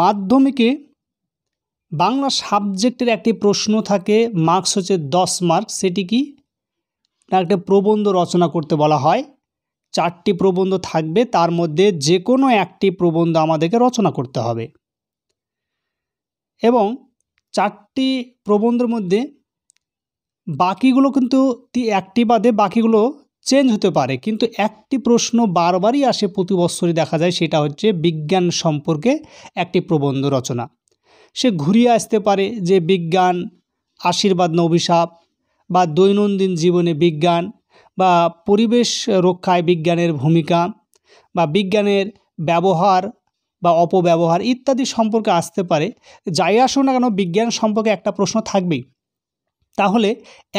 মাধ্যমিকে বাংলা সাবজেক্টের একটি প্রশ্ন থাকে মার্কস হচ্ছে দশ মার্কস সেটি কি না একটা প্রবন্ধ রচনা করতে বলা হয় চারটি প্রবন্ধ থাকবে তার মধ্যে যে কোনো একটি প্রবন্ধ আমাদেরকে রচনা করতে হবে এবং চারটি প্রবন্ধের মধ্যে বাকিগুলো কিন্তু একটি বাদে বাকিগুলো চেঞ্জ হতে পারে কিন্তু একটি প্রশ্ন বারবারই আসে প্রতি বছরই দেখা যায় সেটা হচ্ছে বিজ্ঞান সম্পর্কে একটি প্রবন্ধ রচনা সে ঘুরিয়ে আসতে পারে যে বিজ্ঞান আশীর্বাদ না অভিশাপ বা দৈনন্দিন জীবনে বিজ্ঞান বা পরিবেশ রক্ষায় বিজ্ঞানের ভূমিকা বা বিজ্ঞানের ব্যবহার বা অপব্যবহার ইত্যাদি সম্পর্কে আসতে পারে যাই আসুন না কেন বিজ্ঞান সম্পর্কে একটা প্রশ্ন থাকবেই তাহলে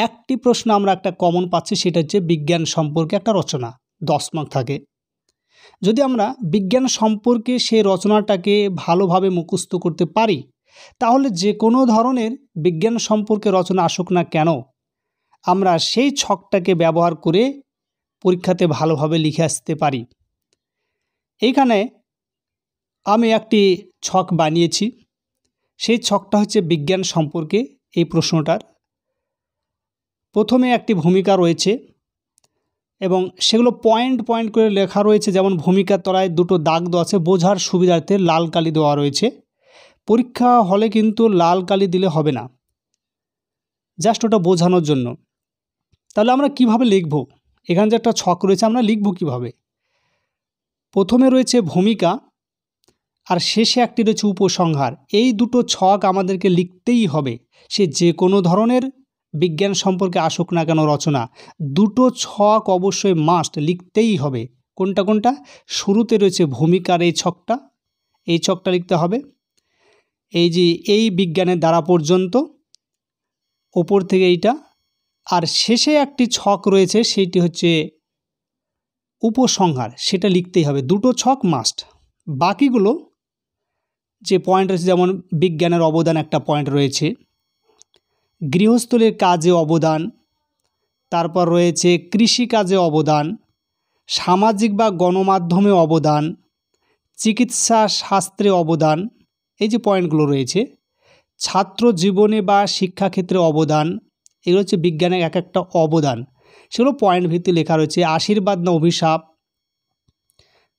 একটি প্রশ্ন আমরা একটা কমন পাচ্ছি সেটা হচ্ছে বিজ্ঞান সম্পর্কে একটা রচনা দশ মার্ক থাকে যদি আমরা বিজ্ঞান সম্পর্কে সেই রচনাটাকে ভালোভাবে মুখস্থ করতে পারি তাহলে যে কোনো ধরনের বিজ্ঞান সম্পর্কে রচনা আসুক না কেন আমরা সেই ছকটাকে ব্যবহার করে পরীক্ষাতে ভালোভাবে লিখে আসতে পারি এইখানে আমি একটি ছক বানিয়েছি সেই ছকটা হচ্ছে বিজ্ঞান সম্পর্কে এই প্রশ্নটার প্রথমে একটি ভূমিকা রয়েছে এবং সেগুলো পয়েন্ট পয়েন্ট করে লেখা রয়েছে যেমন ভূমিকার তলায় দুটো দাগ দেওয়া আছে বোঝার সুবিধার্থে লাল কালি দেওয়া রয়েছে পরীক্ষা হলে কিন্তু লাল কালি দিলে হবে না জাস্ট ওটা বোঝানোর জন্য তাহলে আমরা কিভাবে লিখব এখানে যে একটা ছক রয়েছে আমরা লিখব কিভাবে প্রথমে রয়েছে ভূমিকা আর শেষে একটি রয়েছে উপসংহার এই দুটো ছক আমাদেরকে লিখতেই হবে সে যে কোনো ধরনের বিজ্ঞান সম্পর্কে আসুক না কেন রচনা দুটো ছক অবশ্যই মাস্ট লিখতেই হবে কোনটা কোনটা শুরুতে রয়েছে ভূমিকার এই ছকটা এই ছকটা লিখতে হবে এই যে এই বিজ্ঞানের দ্বারা পর্যন্ত ওপর থেকে এইটা আর শেষে একটি ছক রয়েছে সেইটি হচ্ছে উপসংহার সেটা লিখতেই হবে দুটো ছক মাস্ট বাকিগুলো যে পয়েন্ট রয়েছে যেমন বিজ্ঞানের অবদান একটা পয়েন্ট রয়েছে গৃহস্থলের কাজে অবদান তারপর রয়েছে কৃষিকাজে অবদান সামাজিক বা গণমাধ্যমে অবদান চিকিৎসা শাস্ত্রে অবদান এই যে পয়েন্টগুলো রয়েছে ছাত্র জীবনে বা শিক্ষাক্ষেত্রে অবদান এগুলো হচ্ছে বিজ্ঞানের এক একটা অবদান সেগুলো পয়েন্ট ভিত্তি লেখা রয়েছে আশীর্বাদ না অভিশাপ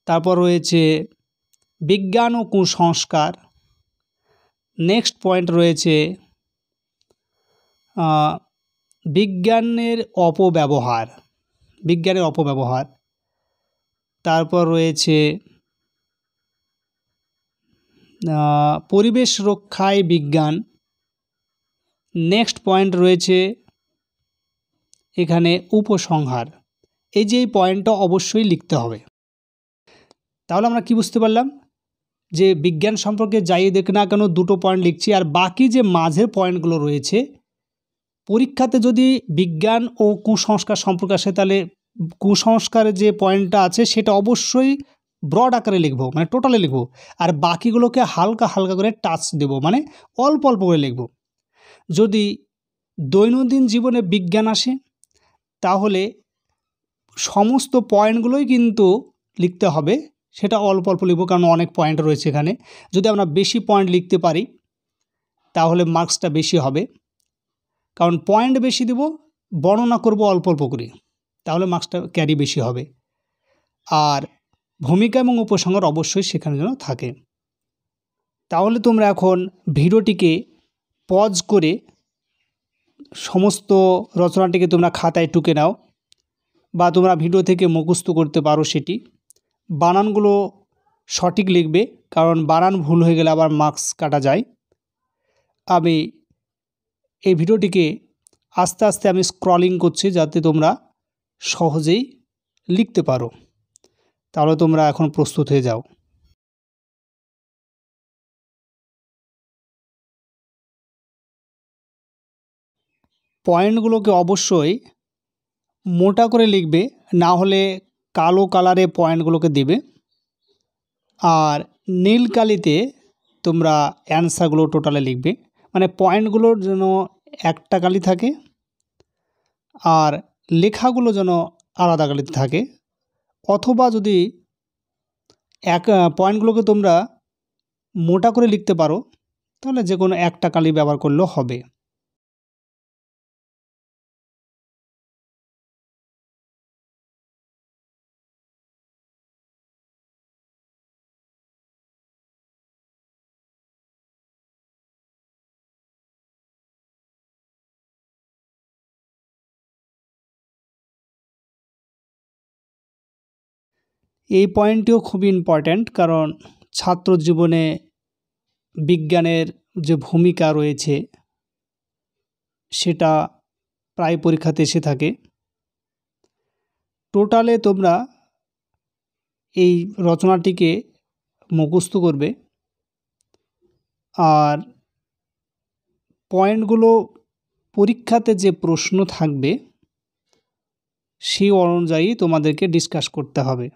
তারপর রয়েছে বিজ্ঞান ও কুসংস্কার নেক্সট পয়েন্ট রয়েছে বিজ্ঞানের অপব্যবহার বিজ্ঞানের অপব্যবহার তারপর রয়েছে পরিবেশ রক্ষায় বিজ্ঞান নেক্সট পয়েন্ট রয়েছে এখানে উপসংহার এই যে এই পয়েন্টটা অবশ্যই লিখতে হবে তাহলে আমরা কি বুঝতে পারলাম যে বিজ্ঞান সম্পর্কে যাই দেখ না কেন দুটো পয়েন্ট লিখছি আর বাকি যে মাঝের পয়েন্টগুলো রয়েছে পরীক্ষাতে যদি বিজ্ঞান ও কুসংস্কার সম্পর্কে আসে তাহলে কুসংস্কারের যে পয়েন্টটা আছে সেটা অবশ্যই ব্রড আকারে লিখবো মানে টোটালে লিখবো আর বাকিগুলোকে হালকা হালকা করে টাচ দেব মানে অল্প অল্প করে লিখব যদি দৈনন্দিন জীবনে বিজ্ঞান আসে তাহলে সমস্ত পয়েন্টগুলোই কিন্তু লিখতে হবে সেটা অল্প অল্প লিখব কারণ অনেক পয়েন্ট রয়েছে এখানে যদি আমরা বেশি পয়েন্ট লিখতে পারি তাহলে মার্কসটা বেশি হবে কারণ পয়েন্ট বেশি দেব বর্ণনা করব অল্প অল্প করে তাহলে মার্কসটা ক্যারি বেশি হবে আর ভূমিকা এবং উপসংহার অবশ্যই সেখানে যেন থাকে তাহলে তোমরা এখন ভিডিওটিকে পজ করে সমস্ত রচনাটিকে তোমরা খাতায় টুকে নাও বা তোমরা ভিডিও থেকে মুখস্থ করতে পারো সেটি বানানগুলো সঠিক লিখবে কারণ বানান ভুল হয়ে গেলে আবার মার্কস কাটা যায় আমি এই ভিডিওটিকে আস্তে আস্তে আমি স্ক্রলিং করছি যাতে তোমরা সহজেই লিখতে পারো তাহলে তোমরা এখন প্রস্তুত হয়ে যাও পয়েন্টগুলোকে অবশ্যই মোটা করে লিখবে না হলে কালো কালারে পয়েন্টগুলোকে দিবে আর নীল কালিতে তোমরা অ্যান্সারগুলো টোটালে লিখবে মানে পয়েন্টগুলোর যেন একটা কালি থাকে আর লেখাগুলো যেন আলাদা কালিতে থাকে অথবা যদি এক পয়েন্টগুলোকে তোমরা মোটা করে লিখতে পারো তাহলে যে কোনো একটা কালি ব্যবহার করলেও হবে এই পয়েন্টটিও খুবই ইম্পর্ট্যান্ট কারণ ছাত্র জীবনে বিজ্ঞানের যে ভূমিকা রয়েছে সেটা প্রায় পরীক্ষাতে এসে থাকে টোটালে তোমরা এই রচনাটিকে মুখস্থ করবে আর পয়েন্টগুলো পরীক্ষাতে যে প্রশ্ন থাকবে সেই অনুযায়ী তোমাদেরকে ডিসকাস করতে হবে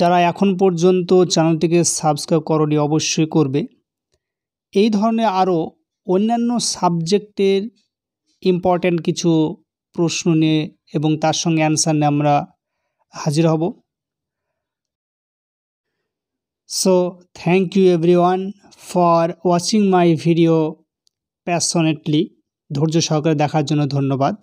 যারা এখন পর্যন্ত চ্যানেলটিকে সাবস্ক্রাইব করনি অবশ্যই করবে এই ধরনের আরও অন্যান্য সাবজেক্টের ইম্পর্ট্যান্ট কিছু প্রশ্ন নিয়ে এবং তার সঙ্গে অ্যান্সার নিয়ে আমরা হাজির হব so thank you everyone for watching my video passionately ধৈর্য সহকারে দেখার জন্য ধন্যবাদ